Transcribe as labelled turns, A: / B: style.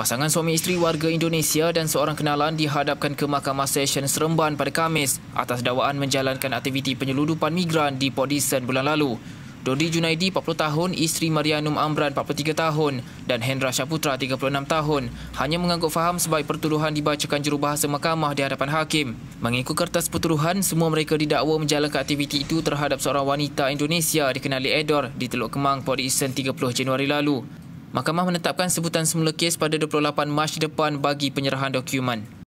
A: Pasangan suami isteri warga Indonesia dan seorang kenalan dihadapkan ke Mahkamah Session Seremban pada Khamis atas dakwaan menjalankan aktiviti penyeludupan migran di Port Dickson bulan lalu. Dodi Junaidi, 40 tahun, isteri Marianum Amran, 43 tahun dan Hendra Syaputra, 36 tahun hanya mengangguk faham sebaik pertuduhan dibacakan jurubahasa mahkamah di hadapan hakim. Mengikut kertas pertuduhan, semua mereka didakwa menjalankan aktiviti itu terhadap seorang wanita Indonesia dikenali Edor di Teluk Kemang, Port Isen 30 Januari lalu. Mahkamah menetapkan sebutan semula kes pada 28 Mac depan bagi penyerahan dokumen.